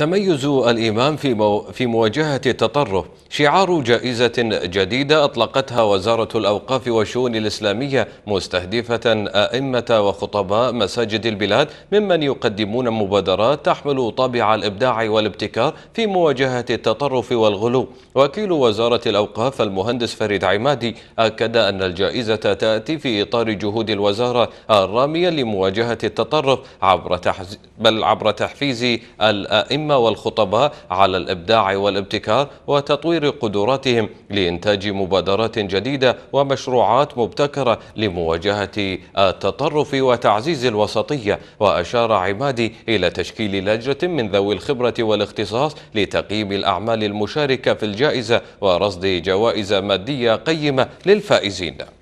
تميز الإمام في, مو في مواجهة التطرف شعار جائزة جديدة أطلقتها وزارة الأوقاف والشؤون الإسلامية مستهدفة أئمة وخطباء مساجد البلاد ممن يقدمون مبادرات تحمل طابع الإبداع والابتكار في مواجهة التطرف والغلو وكيل وزارة الأوقاف المهندس فريد عمادي أكد أن الجائزة تأتي في إطار جهود الوزارة الرامية لمواجهة التطرف عبر, تحز... بل عبر تحفيز الأئمة العلماء والخطباء على الإبداع والابتكار وتطوير قدراتهم لإنتاج مبادرات جديدة ومشروعات مبتكرة لمواجهة التطرف وتعزيز الوسطية وأشار عمادي إلى تشكيل لجنة من ذوي الخبرة والاختصاص لتقييم الأعمال المشاركة في الجائزة ورصد جوائز مادية قيمة للفائزين